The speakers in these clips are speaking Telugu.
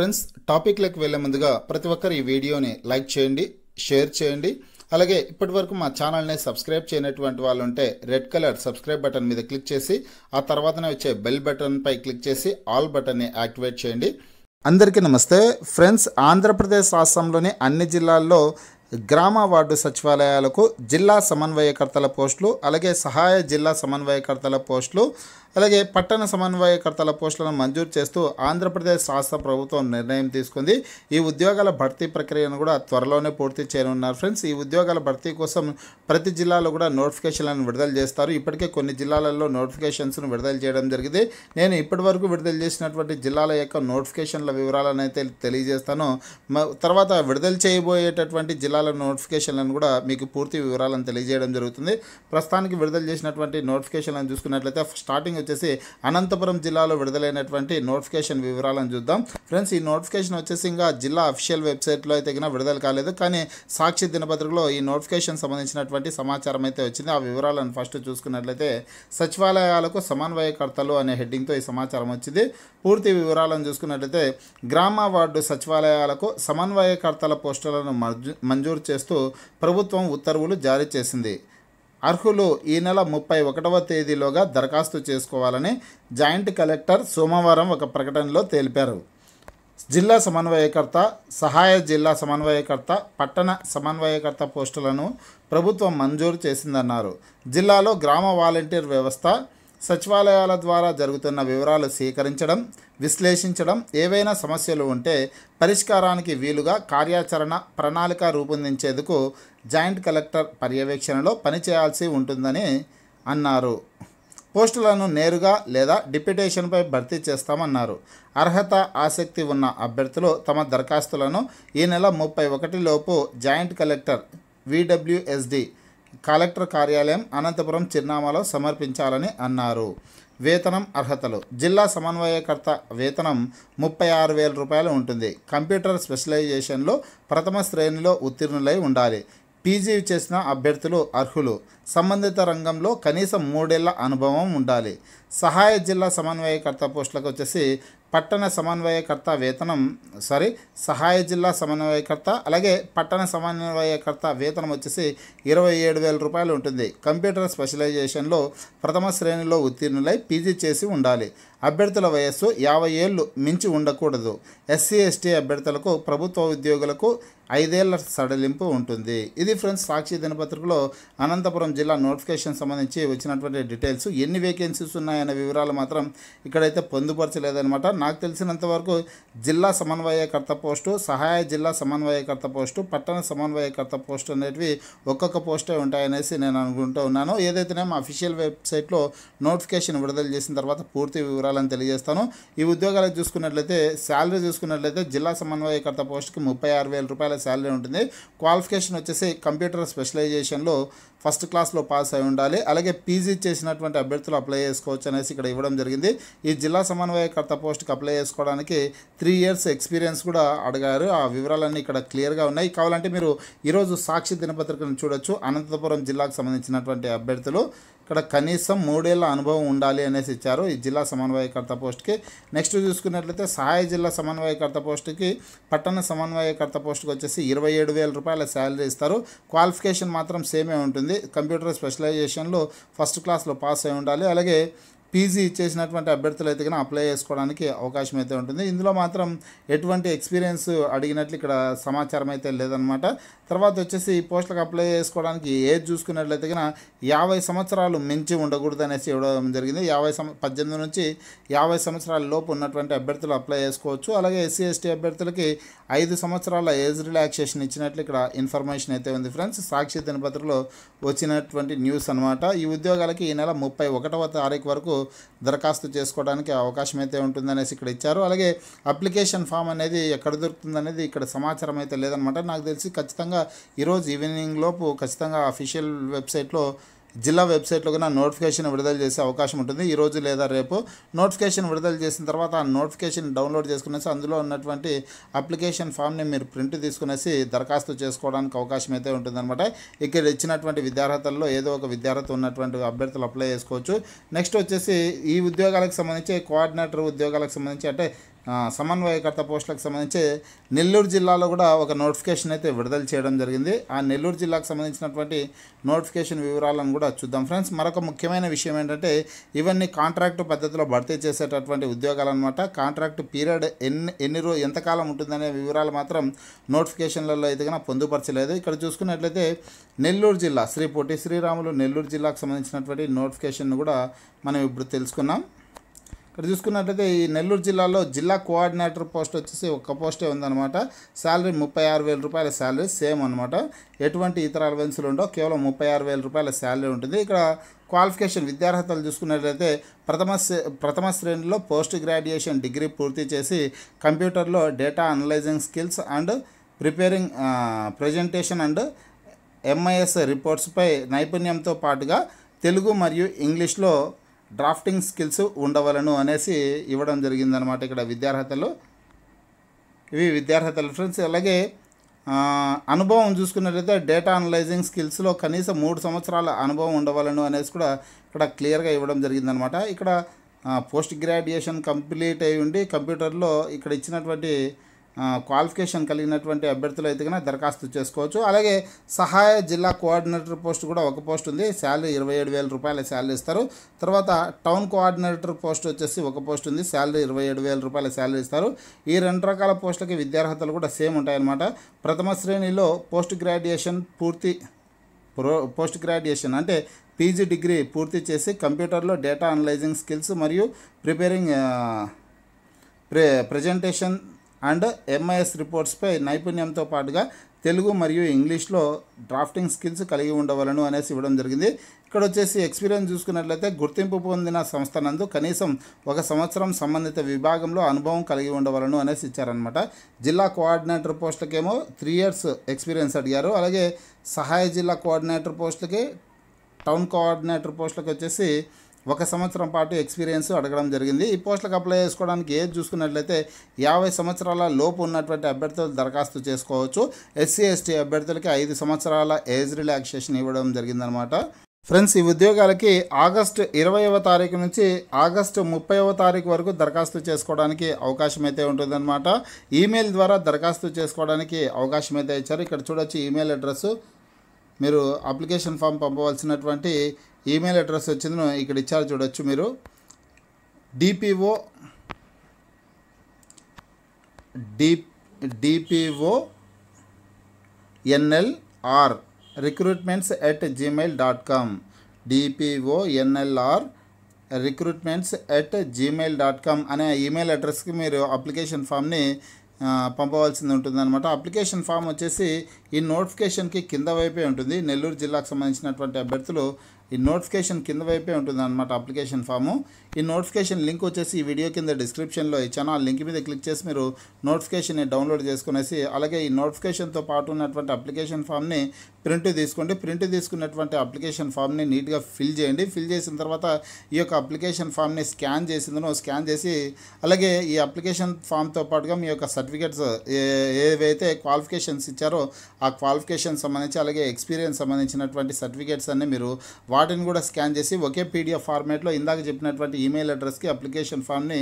ఫ్రెండ్స్ టాపిక్లకు వెళ్ళే ముందుగా ప్రతి ఒక్కరు ఈ వీడియోని లైక్ చేయండి షేర్ చేయండి అలాగే ఇప్పటి వరకు మా ఛానల్ని సబ్స్క్రైబ్ చేయనటువంటి వాళ్ళు ఉంటే రెడ్ కలర్ సబ్స్క్రైబ్ బటన్ మీద క్లిక్ చేసి ఆ తర్వాతనే వచ్చే బెల్ బటన్పై క్లిక్ చేసి ఆల్ బటన్ని యాక్టివేట్ చేయండి అందరికీ నమస్తే ఫ్రెండ్స్ ఆంధ్రప్రదేశ్ రాష్ట్రంలోని అన్ని జిల్లాల్లో గ్రామ వార్డు సచివాలయాలకు జిల్లా సమన్వయకర్తల పోస్టులు అలాగే సహాయ జిల్లా సమన్వయకర్తల పోస్టులు అలాగే పట్టణ సమన్వయకర్తల పోస్టులను మంజూరు చేస్తూ ఆంధ్రప్రదేశ్ రాష్ట్ర ప్రభుత్వం నిర్ణయం తీసుకుంది ఈ ఉద్యోగాల భర్తీ ప్రక్రియను కూడా త్వరలోనే పూర్తి చేయనున్నారు ఫ్రెండ్స్ ఈ ఉద్యోగాల భర్తీ కోసం ప్రతి జిల్లాలో కూడా నోటిఫికేషన్లను విడుదల చేస్తారు ఇప్పటికే కొన్ని జిల్లాలలో నోటిఫికేషన్స్ను విడుదల చేయడం జరిగింది నేను ఇప్పటి వరకు విడుదల చేసినటువంటి జిల్లాల యొక్క నోటిఫికేషన్ల వివరాలను అయితే తెలియజేస్తాను తర్వాత విడుదల చేయబోయేటటువంటి జిల్లాల నోటిఫికేషన్లను కూడా మీకు పూర్తి వివరాలను తెలియజేయడం జరుగుతుంది ప్రస్తుతానికి విడుదల చేసినటువంటి నోటిఫికేషన్లను చూసుకున్నట్లయితే స్టార్టింగ్ వచ్చేసి అనంతపురం జిల్లాలో విడుదలైనటువంటి నోటిఫికేషన్ వివరాలను చూద్దాం ఫ్రెండ్స్ ఈ నోటిఫికేషన్ వచ్చేసి ఇంకా జిల్లా అఫీషియల్ వెబ్సైట్లో అయితే విడుదల కాలేదు కానీ సాక్షి దినపత్రికలో ఈ నోటిఫికేషన్ సంబంధించినటువంటి సమాచారం అయితే వచ్చింది ఆ వివరాలను ఫస్ట్ చూసుకున్నట్లయితే సచివాలయాలకు సమన్వయకర్తలు అనే హెడ్డింగ్తో ఈ సమాచారం వచ్చింది పూర్తి వివరాలను చూసుకున్నట్లయితే గ్రామ వార్డు సచివాలయాలకు సమన్వయకర్తల పోస్టులను మంజూరు చేస్తూ ప్రభుత్వం ఉత్తర్వులు జారీ చేసింది అర్హులు ఈ నెల ముప్పై ఒకటవ తేదీలోగా దరఖాస్తు చేసుకోవాలని జాయింట్ కలెక్టర్ సోమవారం ఒక ప్రకటనలో తెలిపారు జిల్లా సమన్వయకర్త సహాయ జిల్లా సమన్వయకర్త పట్టణ సమన్వయకర్త పోస్టులను ప్రభుత్వం మంజూరు చేసిందన్నారు జిల్లాలో గ్రామ వాలంటీర్ వ్యవస్థ సచివాలయాల ద్వారా జరుగుతున్న వివరాలు సేకరించడం విశ్లేషించడం ఏవైనా సమస్యలు ఉంటే పరిష్కారానికి వీలుగా కార్యాచరణ ప్రణాళిక రూపొందించేందుకు జాయింట్ కలెక్టర్ పర్యవేక్షణలో పనిచేయాల్సి ఉంటుందని అన్నారు పోస్టులను నేరుగా లేదా డిప్యుటేషన్పై భర్తీ చేస్తామన్నారు అర్హత ఆసక్తి ఉన్న అభ్యర్థులు తమ దరఖాస్తులను ఈ నెల ముప్పై ఒకటిలోపు జాయింట్ కలెక్టర్ విడబ్ల్యూఎస్డి కలెక్టర్ కార్యాలయం అనంతపురం చిరునామాలో సమర్పించాలని అన్నారు వేతనం అర్హతలు జిల్లా సమన్వయకర్త వేతనం ముప్పై ఆరు వేల రూపాయలు ఉంటుంది కంప్యూటర్ స్పెషలైజేషన్లో ప్రథమ శ్రేణిలో ఉత్తీర్ణులై ఉండాలి పీజీ చేసిన అభ్యర్థులు అర్హులు సంబంధిత రంగంలో కనీసం మూడేళ్ల అనుభవం ఉండాలి సహాయ జిల్లా సమన్వయకర్త పోస్టులకు వచ్చేసి పట్టణ సమన్వయకర్త వేతనం సారీ సహాయ జిల్లా సమన్వయకర్త అలాగే పట్టణ సమన్వయకర్త వేతనం వచ్చేసి ఇరవై ఏడు వేల రూపాయలు ఉంటుంది కంప్యూటర్ స్పెషలైజేషన్లో ప్రథమ శ్రేణిలో ఉత్తీర్ణులై పీజీ చేసి ఉండాలి అభ్యర్థుల వయస్సు యాభై ఏళ్ళు మించి ఉండకూడదు ఎస్సీ ఎస్టీ అభ్యర్థులకు ప్రభుత్వ ఉద్యోగులకు ఐదేళ్ల సడలింపు ఉంటుంది ఇది ఫ్రెండ్స్ సాక్షి దినపత్రికలో అనంతపురం జిల్లా నోటిఫికేషన్ సంబంధించి వచ్చినటువంటి డీటెయిల్స్ ఎన్ని వేకెన్సీస్ ఉన్నాయనే వివరాలు మాత్రం ఇక్కడైతే పొందుపరచలేదనమాట నాకు తెలిసినంత వరకు జిల్లా సమన్వయకర్త పోస్టు సహాయ జిల్లా సమన్వయకర్త పోస్టు పట్టణ సమన్వయకర్త పోస్టు అనేటివి ఒక్కొక్క పోస్టే ఉంటాయనేసి నేను అనుకుంటూ ఉన్నాను మా అఫీషియల్ వెబ్సైట్లో నోటిఫికేషన్ విడుదల చేసిన తర్వాత పూర్తి వివరాలు వివరాలను తెలియజేస్తాను ఈ ఉద్యోగాలకు చూసుకున్నట్లయితే శాలరీ చూసుకున్నట్లయితే జిల్లా సమన్వయకర్త పోస్ట్కి ముప్పై ఆరు వేల రూపాయల శాలరీ ఉంటుంది క్వాలిఫికేషన్ వచ్చేసి కంప్యూటర్ స్పెషలైజేషన్లో ఫస్ట్ క్లాస్లో పాస్ అయి ఉండాలి అలాగే పీజీ చేసినటువంటి అభ్యర్థులు అప్లై చేసుకోవచ్చు అనేసి ఇక్కడ ఇవ్వడం జరిగింది ఈ జిల్లా సమన్వయకర్త పోస్ట్కి అప్లై చేసుకోవడానికి త్రీ ఇయర్స్ ఎక్స్పీరియన్స్ కూడా అడిగారు ఆ వివరాలన్నీ ఇక్కడ క్లియర్గా ఉన్నాయి కావాలంటే మీరు ఈరోజు సాక్షి దినపత్రికను చూడొచ్చు అనంతపురం జిల్లాకు సంబంధించినటువంటి అభ్యర్థులు ఇక్కడ కనీసం మూడేళ్ల అనుభవం ఉండాలి అనేసి ఇచ్చారు ఈ జిల్లా సమన్వయకర్త పోస్ట్కి నెక్స్ట్ చూసుకున్నట్లయితే సహాయ జిల్లా సమన్వయకర్త పోస్టుకి పట్టణ సమన్వయకర్త పోస్టుకి వచ్చేసి ఇరవై ఏడు వేల రూపాయల శాలరీ ఇస్తారు క్వాలిఫికేషన్ మాత్రం సేమే ఉంటుంది కంప్యూటర్ స్పెషలైజేషన్లో ఫస్ట్ క్లాస్లో పాస్ అయి ఉండాలి అలాగే పీజీ ఇచ్చేసినటువంటి అభ్యర్థులు అయితే కనుక అప్లై చేసుకోవడానికి అవకాశం అయితే ఉంటుంది ఇందులో మాత్రం ఎటువంటి ఎక్స్పీరియన్స్ అడిగినట్లు ఇక్కడ సమాచారం అయితే లేదనమాట తర్వాత వచ్చేసి ఈ పోస్టులకు అప్లై చేసుకోవడానికి ఏజ్ చూసుకున్నట్లయితే కనుక యాభై సంవత్సరాలు మించి ఉండకూడదు అనేసి ఇవ్వడం జరిగింది యాభై సం పద్దెనిమిది నుంచి యాభై సంవత్సరాల లోపు ఉన్నటువంటి అభ్యర్థులు అప్లై చేసుకోవచ్చు అలాగే ఎస్సీ ఎస్టీ అభ్యర్థులకి ఐదు సంవత్సరాల ఏజ్ రిలాక్సేషన్ ఇచ్చినట్లు ఇక్కడ ఇన్ఫర్మేషన్ అయితే ఉంది ఫ్రెండ్స్ సాక్షి దినపత్రంలో వచ్చినటువంటి న్యూస్ అనమాట ఈ ఉద్యోగాలకి ఈ నెల ముప్పై ఒకటవ తారీఖు వరకు దరఖాస్తు చేసుకోవడానికి అవకాశం అయితే ఉంటుందనేసి ఇక్కడ ఇచ్చారు అలాగే అప్లికేషన్ ఫామ్ అనేది ఎక్కడ దొరుకుతుందనేది ఇక్కడ సమాచారం అయితే లేదనమాట నాకు తెలిసి ఖచ్చితంగా ఈరోజు ఈవినింగ్ లోపు ఖచ్చితంగా అఫీషియల్ వెబ్సైట్లో జిల్లా వెబ్సైట్లో కూడా నోటిఫికేషన్ విడుదల చేసే అవకాశం ఉంటుంది ఈరోజు లేదా రేపు నోటిఫికేషన్ విడుదల చేసిన తర్వాత ఆ నోటిఫికేషన్ డౌన్లోడ్ చేసుకునేసి అందులో ఉన్నటువంటి అప్లికేషన్ ఫామ్ని మీరు ప్రింట్ తీసుకునేసి దరఖాస్తు చేసుకోవడానికి అవకాశం అయితే ఉంటుందన్నమాట ఇక్కడ ఇచ్చినటువంటి విద్యార్హతల్లో ఏదో ఒక విద్యార్హత ఉన్నటువంటి అభ్యర్థులు అప్లై చేసుకోవచ్చు నెక్స్ట్ వచ్చేసి ఈ ఉద్యోగాలకు సంబంధించి కోఆర్డినేటర్ ఉద్యోగాలకు సంబంధించి అంటే సమన్వయకర్త పోస్టులకు సంబంధించి నెల్లూరు జిల్లాలో కూడా ఒక నోటిఫికేషన్ అయితే విడుదల చేయడం జరిగింది ఆ నెల్లూరు జిల్లాకు సంబంధించినటువంటి నోటిఫికేషన్ వివరాలను కూడా చూద్దాం ఫ్రెండ్స్ మరొక ముఖ్యమైన విషయం ఏంటంటే ఇవన్నీ కాంట్రాక్టు పద్ధతిలో భర్తీ చేసేటటువంటి ఉద్యోగాలు అనమాట కాంట్రాక్ట్ పీరియడ్ ఎన్ని ఎన్ని రోజు ఎంతకాలం ఉంటుందనే వివరాలు మాత్రం నోటిఫికేషన్లలో అయితే పొందుపరచలేదు ఇక్కడ చూసుకున్నట్లయితే నెల్లూరు జిల్లా శ్రీ పొట్టి శ్రీరాములు నెల్లూరు జిల్లాకు సంబంధించినటువంటి నోటిఫికేషన్ కూడా మనం ఇప్పుడు తెలుసుకున్నాం ఇక్కడ చూసుకున్నట్లయితే ఈ నెల్లూరు జిల్లాలో జిల్లా కోఆర్డినేటర్ పోస్ట్ వచ్చేసి ఒక్క పోస్టే ఉందన్నమాట శాలరీ ముప్పై ఆరు వేల రూపాయల శాలరీ సేమ్ అనమాట ఎటువంటి ఇతర అలవెన్సులు ఉండవు కేవలం ముప్పై ఆరు వేల రూపాయల శాలరీ ఉంటుంది ఇక్కడ క్వాలిఫికేషన్ విద్యార్హతలు చూసుకున్నట్లయితే ప్రథమ ప్రథమ శ్రేణిలో పోస్ట్ గ్రాడ్యుయేషన్ డిగ్రీ పూర్తి చేసి కంప్యూటర్లో data analysing skills and preparing presentation and MIS రిపోర్ట్స్పై నైపుణ్యంతో పాటుగా తెలుగు మరియు ఇంగ్లీష్లో డ్రాఫ్టింగ్ స్కిల్స్ ఉండవలను అనేసి ఇవ్వడం జరిగిందనమాట ఇక్కడ విద్యార్హతలు ఇవి విద్యార్హతలు ఫ్రెండ్స్ అలాగే అనుభవం చూసుకున్నట్లయితే డేటా అనలైజింగ్ స్కిల్స్లో కనీసం మూడు సంవత్సరాల అనుభవం ఉండవలను అనేసి కూడా ఇక్కడ క్లియర్గా ఇవ్వడం జరిగిందనమాట ఇక్కడ పోస్ట్ గ్రాడ్యుయేషన్ కంప్లీట్ అయి ఉండి కంప్యూటర్లో ఇక్కడ ఇచ్చినటువంటి క్వాలిఫికేషన్ కలిగినటువంటి అభ్యర్థులు అయితే కనుక దరఖాస్తు చేసుకోవచ్చు అలాగే సహాయ జిల్లా కోఆర్డినేటర్ పోస్ట్ కూడా ఒక పోస్ట్ ఉంది శాలరీ ఇరవై ఏడు వేల రూపాయల శాలరీ ఇస్తారు తర్వాత టౌన్ కోఆర్డినేటర్ పోస్ట్ వచ్చేసి ఒక పోస్ట్ ఉంది శాలరీ ఇరవై ఏడు వేల రూపాయల శాలరీ ఇస్తారు ఈ రెండు రకాల పోస్టులకి విద్యార్హతలు కూడా సేమ్ ఉంటాయన్నమాట ప్రథమ శ్రేణిలో పోస్ట్ గ్రాడ్యుయేషన్ పూర్తి ప్రో పోస్ట్ గ్రాడ్యుయేషన్ అంటే పీజీ డిగ్రీ పూర్తి చేసి కంప్యూటర్లో డేటా అనలైజింగ్ స్కిల్స్ మరియు ప్రిపేరింగ్ ప్రె ప్రజెంటేషన్ అండ్ ఎంఐఎస్ రిపోర్ట్స్పై నైపుణ్యంతో పాటుగా తెలుగు మరియు ఇంగ్లీష్లో డ్రాఫ్టింగ్ స్కిల్స్ కలిగి ఉండవలను అనేసి ఇవ్వడం జరిగింది ఇక్కడ వచ్చేసి ఎక్స్పీరియన్స్ చూసుకున్నట్లయితే గుర్తింపు పొందిన సంస్థ నందు కనీసం ఒక సంవత్సరం సంబంధిత విభాగంలో అనుభవం కలిగి ఉండవలను అనేసి ఇచ్చారనమాట జిల్లా కోఆర్డినేటర్ పోస్టులకేమో త్రీ ఇయర్స్ ఎక్స్పీరియన్స్ అడిగారు అలాగే సహాయ జిల్లా కోఆర్డినేటర్ పోస్టులకి టౌన్ కోఆర్డినేటర్ పోస్టులకు వచ్చేసి ఒక సంవత్సరం పాటు ఎక్స్పీరియన్స్ అడగడం జరిగింది ఈ పోస్టులకు అప్లై చేసుకోవడానికి ఏజ్ చూసుకున్నట్లయితే యాభై సంవత్సరాల లోపు ఉన్నటువంటి అభ్యర్థులు దరఖాస్తు చేసుకోవచ్చు ఎస్సీ ఎస్టీ అభ్యర్థులకి ఐదు సంవత్సరాల ఏజ్ రిలాక్సేషన్ ఇవ్వడం జరిగిందనమాట ఫ్రెండ్స్ ఈ ఉద్యోగాలకి ఆగస్టు ఇరవైవ తారీఖు నుంచి ఆగస్టు ముప్పైవ తారీఖు వరకు దరఖాస్తు చేసుకోవడానికి అవకాశం అయితే ఉంటుందన్నమాట ఈమెయిల్ ద్వారా దరఖాస్తు చేసుకోవడానికి అవకాశం అయితే ఇచ్చారు ఇక్కడ చూడొచ్చు ఈమెయిల్ అడ్రస్సు మీరు అప్లికేషన్ ఫామ్ పంపవలసినటువంటి ఈమెయిల్ అడ్రస్ వచ్చింది ఇక్కడ ఇచ్చారు చూడొచ్చు మీరు DPO D DPO NLR recruitments at Gmail dot com DPO NLR recruitments at Gmail dot com అనే ఈమెయిల్ అడ్రస్కి మీరు అప్లికేషన్ ఫామ్ని పంపవలసింది అనమాట అప్లికేషన్ ఫామ్ వచ్చేసి ఈ నోటిఫికేషన్కి కింద వైపే ఉంటుంది నెల్లూరు జిల్లాకు సంబంధించినటువంటి అభ్యర్థులు ఈ నోటిఫికేషన్ కింద వైపే ఉంటుంది అనమాట అప్లికేషన్ ఫాము ఈ నోటిఫికేషన్ లింక్ వచ్చేసి ఈ వీడియో కింద డిస్క్రిప్షన్లో ఇచ్చాను ఆ లింక్ మీద క్లిక్ చేసి మీరు నోటిఫికేషన్ని డౌన్లోడ్ చేసుకునేసి అలాగే ఈ నోటిఫికేషన్తో పాటు ఉన్నటువంటి అప్లికేషన్ ఫామ్ని ప్రింట్ తీసుకోండి ప్రింట్ తీసుకున్నటువంటి అప్లికేషన్ ఫామ్ని నీట్గా ఫిల్ చేయండి ఫిల్ చేసిన తర్వాత ఈ యొక్క అప్లికేషన్ ఫామ్ని స్కాన్ చేసిందనో స్కాన్ చేసి అలాగే ఈ అప్లికేషన్ ఫామ్తో పాటుగా మీ యొక్క సర్టిఫికేట్స్ ఏవైతే క్వాలిఫికేషన్స్ ఇచ్చారో ఆ క్వాలిఫికేషన్ సంబంధించి అలాగే ఎక్స్పీరియన్స్ సంబంధించినటువంటి సర్టిఫికేట్స్ అన్నీ మీరు వాటిని కూడా స్కాన్ చేసి ఒకే పీడిఎఫ్ ఫార్మేట్లో ఇందాక చెప్పినటువంటి ఈమెయిల్ అడ్రస్కి అప్లికేషన్ ఫామ్ని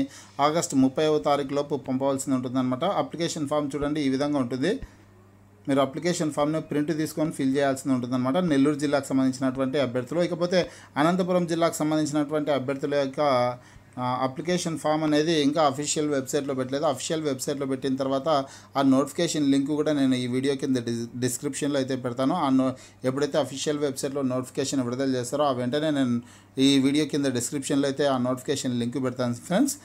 ఆగస్ట్ ముప్పైవ తారీఖు లోపు పంపవలసింది ఉంటుందన్నమాట అప్లికేషన్ ఫామ్ చూడండి ఈ విధంగా ఉంటుంది మీరు అప్లికేషన్ ఫామ్ను ప్రింట్ తీసుకొని ఫిల్ చేయాల్సి ఉంటుందన్నమాట నెల్లూరు జిల్లాకు సంబంధించినటువంటి అభ్యర్థులు ఇకపోతే అనంతపురం జిల్లాకు సంబంధించినటువంటి అభ్యర్థుల యొక్క అప్లికేషన్ ఫామ్ అనేది ఇంకా అఫీషియల్ వెబ్సైట్లో పెట్టలేదు అఫీషియల్ వెబ్సైట్లో పెట్టిన తర్వాత ఆ నోటిఫికేషన్ లింక్ కూడా నేను ఈ వీడియో కింద డిస్క్రిప్షన్లో అయితే పెడతాను ఆ నో ఎప్పుడైతే అఫీషియల్ వెబ్సైట్లో నోటిఫికేషన్ విడుదల చేస్తారో ఆ వెంటనే నేను ఈ వీడియో కింద డిస్క్రిప్షన్లో అయితే ఆ నోటిఫికేషన్ లింక్ పెడతాను ఫ్రెండ్స్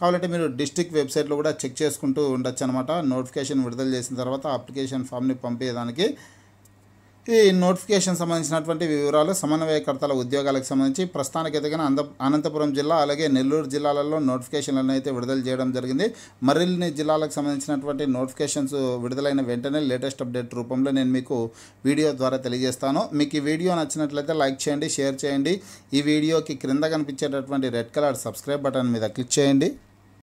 కావాలంటే మీరు డిస్ట్రిక్ట్ వెబ్సైట్లో కూడా చెక్ చేసుకుంటూ ఉండొచ్చు అనమాట నోటిఫికేషన్ విడుదల చేసిన తర్వాత అప్లికేషన్ ఫామ్ని పంపేదానికి ఈ నోటిఫికేషన్ సంబంధించినటువంటి వివరాలు సమన్వయకర్తల ఉద్యోగాలకు సంబంధించి ప్రస్తుతానికి ఎదిగిన అనంతపురం జిల్లా అలాగే నెల్లూరు జిల్లాలలో నోటిఫికేషన్లను అయితే విడుదల చేయడం జరిగింది మరిన్ని జిల్లాలకు సంబంధించినటువంటి నోటిఫికేషన్స్ విడుదలైన వెంటనే లేటెస్ట్ అప్డేట్ రూపంలో నేను మీకు వీడియో ద్వారా తెలియజేస్తాను మీకు ఈ వీడియో నచ్చినట్లయితే లైక్ చేయండి షేర్ చేయండి ఈ వీడియోకి క్రింద కనిపించేటటువంటి రెడ్ కలర్ సబ్స్క్రైబ్ బటన్ మీద క్లిక్ చేయండి